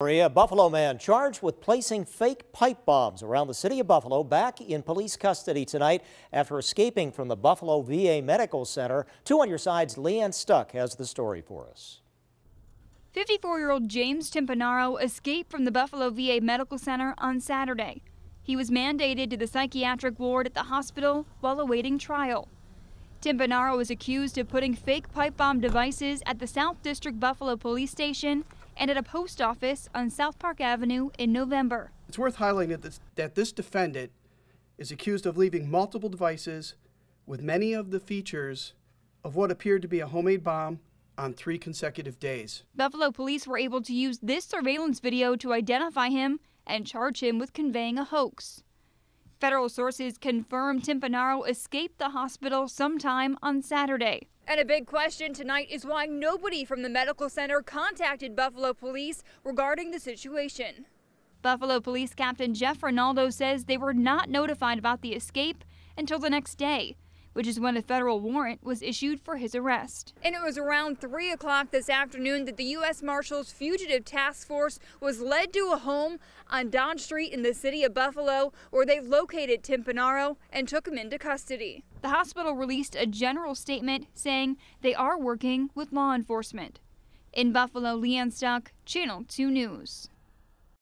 Maria, Buffalo man charged with placing fake pipe bombs around the city of Buffalo back in police custody tonight after escaping from the Buffalo VA Medical Center. Two on your sides, Leanne Stuck has the story for us. 54-year-old James Timpanaro escaped from the Buffalo VA Medical Center on Saturday. He was mandated to the psychiatric ward at the hospital while awaiting trial. Timpanaro was accused of putting fake pipe bomb devices at the South District Buffalo Police Station and at a post office on South Park Avenue in November. It's worth highlighting that that this defendant is accused of leaving multiple devices with many of the features of what appeared to be a homemade bomb on three consecutive days. Buffalo police were able to use this surveillance video to identify him and charge him with conveying a hoax. Federal sources confirm Timpanaro escaped the hospital sometime on Saturday. And a big question tonight is why nobody from the medical center contacted Buffalo police regarding the situation. Buffalo Police Captain Jeff Ronaldo says they were not notified about the escape until the next day which is when a federal warrant was issued for his arrest. And it was around 3 o'clock this afternoon that the U.S. Marshals Fugitive Task Force was led to a home on Don Street in the city of Buffalo, where they located Timpanaro and took him into custody. The hospital released a general statement saying they are working with law enforcement. In Buffalo, Leanne Stock, Channel 2 News.